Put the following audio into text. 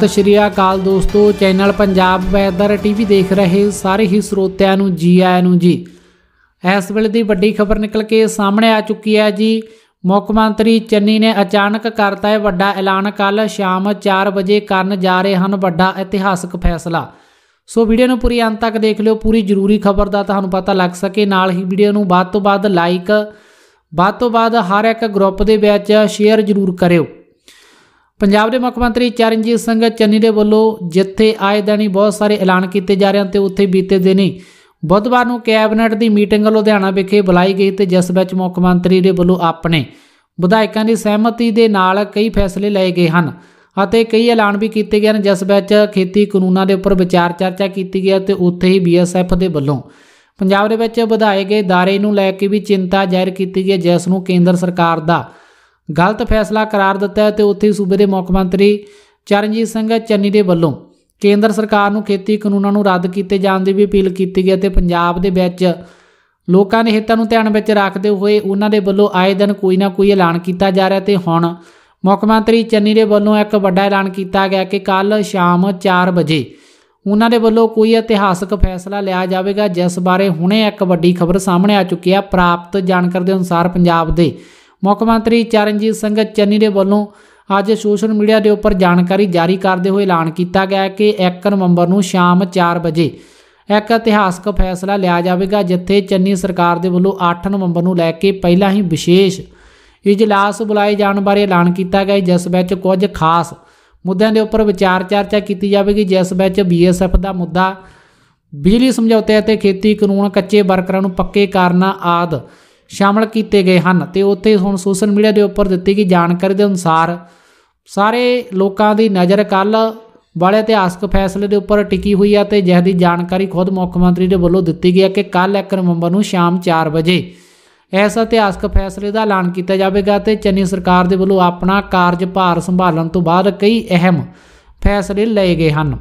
ਸਤਿ ਸ਼੍ਰੀ ਅਕਾਲ ਦੋਸਤੋ channel Punjab weather TV ਦੇਖ ਰਹੇ ਸਾਰੇ ਹੀ ਸਰੋਤਿਆਂ ਨੂੰ ਜੀ ਆਇਆਂ ਨੂੰ ਜੀ ਇਸ ਵੇਲੇ ਦੀ ਵੱਡੀ ਖਬਰ ਨਿਕਲ ਕੇ ਸਾਹਮਣੇ ਆ ਚੁੱਕੀ ਹੈ ਜੀ ਮੁੱਖ ਮੰਤਰੀ ਚੰਨੀ ਨੇ ਅਚਾਨਕ ਕਰਤਾ ਹੈ ਵੱਡਾ ਐਲਾਨ ਕੱਲ ਸ਼ਾਮ 4 ਵਜੇ ਕਰਨ ਜਾ ਰਹੇ ਹਨ ਵੱਡਾ ਇਤਿਹਾਸਕ ਫੈਸਲਾ ਸੋ ਵੀਡੀਓ ਨੂੰ ਪੂਰੀ ਅੰਤ ਤੱਕ ਦੇਖ ਲਿਓ ਪੂਰੀ ਜ਼ਰੂਰੀ ਖਬਰ ਦਾ ਤੁਹਾਨੂੰ ਪਤਾ ਲੱਗ ਸਕੇ ਨਾਲ ਹੀ ਵੀਡੀਓ ਨੂੰ ਵੱਧ ਤੋਂ ਵੱਧ ਲਾਈਕ ਵੱਧ ਤੋਂ ਵੱਧ ਹਰ ਇੱਕ ਗਰੁੱਪ ਦੇ ਵਿੱਚ ਸ਼ੇਅਰ ਜ਼ਰੂਰ ਕਰਿਓ ਪੰਜਾਬ ਦੇ ਮੁੱਖ ਮੰਤਰੀ ਚਰਨਜੀਤ ਸਿੰਘ ਚੰਨੀ ਦੇ ਵੱਲੋਂ ਜਿੱਥੇ ਆਏ ਦਿਨ ਬਹੁਤ ਸਾਰੇ ਐਲਾਨ ਕੀਤੇ ਜਾ ਰਹੇ ਹਨ ਤੇ ਉੱਥੇ ਬੀਤੇ ਦੇ ਨਹੀਂ ਬੁੱਧਵਾਰ ਨੂੰ ਕੈਬਨਿਟ ਦੀ ਮੀਟਿੰਗ ਲੁਧਿਆਣਾ ਵਿਖੇ ਬੁਲਾਈ ਗਈ ਤੇ ਜਿਸ ਵਿੱਚ ਮੁੱਖ ਮੰਤਰੀ ਦੇ ਵੱਲੋਂ ਆਪਣੇ ਵਿਧਾਇਕਾਂ ਦੀ ਸਹਿਮਤੀ ਦੇ ਨਾਲ ਕਈ ਫੈਸਲੇ ਲਏ ਗਏ ਹਨ ਅਤੇ ਕਈ ਐਲਾਨ ਵੀ ਕੀਤੇ ਗਏ ਹਨ ਜਿਸ ਵਿੱਚ ਖੇਤੀ ਕਾਨੂੰਨਾਂ ਦੇ ਉੱਪਰ ਵਿਚਾਰ ਚਰਚਾ ਕੀਤੀ ਗਈ ਤੇ ਉੱਥੇ ਹੀ ਬੀਐਸਐਫ ਦੇ ਵੱਲੋਂ ਪੰਜਾਬ ਦੇ ਵਿੱਚ ਵਧਾਏ ਗਏ ਦਾਰੇ ਨੂੰ ਲੈ ਕੇ ਵੀ ਚਿੰਤਾ ਜ਼ਾਹਿਰ ਕੀਤੀ ਗਈ ਜਿਸ ਨੂੰ ਕੇਂਦਰ ਸਰਕਾਰ ਦਾ ਗਲਤ ਫੈਸਲਾ ਕਰਾਰ ਦਿੱਤਾ ਹੈ ਤੇ ਉੱਥੇ ਸੂਬੇ ਦੇ ਮੁੱਖ ਮੰਤਰੀ ਚਰਨਜੀਤ ਸਿੰਘ ਚੰਨੀ ਦੇ ਵੱਲੋਂ ਕੇਂਦਰ ਸਰਕਾਰ ਨੂੰ ਖੇਤੀ ਕਾਨੂੰਨਾਂ ਨੂੰ ਰੱਦ ਕੀਤੇ ਜਾਣ ਦੀ ਵੀ ਅਪੀਲ ਕੀਤੀ ਗਈ ਅਤੇ ਪੰਜਾਬ ਦੇ ਵਿੱਚ ਲੋਕਾਂ ਦੇ ਹਿੱਤਾਂ ਨੂੰ ਧਿਆਨ ਵਿੱਚ ਰੱਖਦੇ ਹੋਏ ਉਹਨਾਂ ਦੇ ਵੱਲੋਂ ਆਏ ਦਿਨ ਕੋਈ ਨਾ ਕੋਈ ਐਲਾਨ ਕੀਤਾ ਜਾ ਰਿਹਾ ਤੇ ਹੁਣ ਮੁੱਖ ਮੰਤਰੀ ਚੰਨੀ ਦੇ ਵੱਲੋਂ ਇੱਕ ਵੱਡਾ ਐਲਾਨ ਕੀਤਾ ਗਿਆ ਕਿ ਕੱਲ ਸ਼ਾਮ 4 ਵਜੇ ਉਹਨਾਂ ਦੇ ਵੱਲੋਂ ਕੋਈ ਇਤਿਹਾਸਕ ਫੈਸਲਾ ਲਿਆ ਜਾਵੇਗਾ ਜਿਸ ਬਾਰੇ ਹੁਣੇ ਇੱਕ ਵੱਡੀ ਖਬਰ ਸਾਹਮਣੇ ਆ ਚੁੱਕੀ ਹੈ ਪ੍ਰਾਪਤ ਜਾਣਕਾਰੀ ਦੇ ਅਨੁਸਾਰ ਪੰਜਾਬ ਦੇ ਮੁੱਖ ਮੰਤਰੀ ਚਰਨਜੀਤ ਸਿੰਘ ਚੰਨੀ ਦੇ ਵੱਲੋਂ ਅੱਜ ਸੋਸ਼ਲ ਮੀਡੀਆ ਦੇ ਉੱਪਰ ਜਾਣਕਾਰੀ ਜਾਰੀ ਕਰਦੇ ਹੋਏ ਐਲਾਨ ਕੀਤਾ ਗਿਆ ਕਿ 1 ਨਵੰਬਰ ਨੂੰ ਸ਼ਾਮ 4 ਵਜੇ ਇੱਕ ਇਤਿਹਾਸਕ ਫੈਸਲਾ ਲਿਆ ਜਾਵੇਗਾ ਜਿੱਥੇ ਚੰਨੀ ਸਰਕਾਰ ਦੇ ਵੱਲੋਂ 8 ਨਵੰਬਰ ਨੂੰ ਲੈ ਕੇ ਪਹਿਲਾਂ ਹੀ ਵਿਸ਼ੇਸ਼ ਇਜਲਾਸ ਬੁਲਾਏ ਜਾਣ ਬਾਰੇ ਐਲਾਨ ਕੀਤਾ ਗਿਆ ਜਿਸ ਵਿੱਚ ਕੁਝ ਖਾਸ ਮੁੱਦਿਆਂ ਦੇ ਉੱਪਰ ਵਿਚਾਰ ਚਰਚਾ ਕੀਤੀ ਜਾਵੇਗੀ ਜਿਸ ਵਿੱਚ ਬੀਐਸਐਫ ਦਾ ਮੁੱਦਾ ਬਿਜਲੀ ਸਮਝੌਤੇ ਅਤੇ ਖੇਤੀ ਕਾਨੂੰਨ ਕੱਚੇ ਵਰਕਰਾਂ ਨੂੰ ਪੱਕੇ ਕਰਨਾ ਆਦ ਸ਼ਾਮਲ ਕੀਤੇ ਗਏ ਹਨ ਤੇ ਉੱਥੇ ਹੁਣ ਸੋਸ਼ਲ ਮੀਡੀਆ ਦੇ ਉੱਪਰ ਦਿੱਤੀ ਗਈ ਜਾਣਕਾਰੀ ਦੇ ਅਨੁਸਾਰ ਸਾਰੇ ਲੋਕਾਂ ਦੀ ਨਜ਼ਰ ਕੱਲ ਵਾਲੇ ਇਤਿਹਾਸਕ ਫੈਸਲੇ ਦੇ ਉੱਪਰ ਟਿਕੀ ਹੋਈ ਹੈ ਤੇ ਜਿਹਦੀ ਜਾਣਕਾਰੀ ਖੁਦ ਮੁੱਖ ਮੰਤਰੀ ਦੇ ਵੱਲੋਂ ਦਿੱਤੀ ਗਈ ਹੈ ਕਿ ਕੱਲ 1 ਨਵੰਬਰ ਨੂੰ ਸ਼ਾਮ 4 ਵਜੇ ਇਸ ਇਤਿਹਾਸਕ ਫੈਸਲੇ ਦਾ ਐਲਾਨ ਕੀਤਾ ਜਾਵੇਗਾ ਤੇ ਚੰਨੀ ਸਰਕਾਰ ਦੇ ਵੱਲੋਂ ਆਪਣਾ ਕਾਰਜਭਾਰ ਸੰਭਾਲਣ ਤੋਂ ਬਾਅਦ ਕਈ ਅਹਿਮ ਫੈਸਲੇ ਲਏ ਗਏ ਹਨ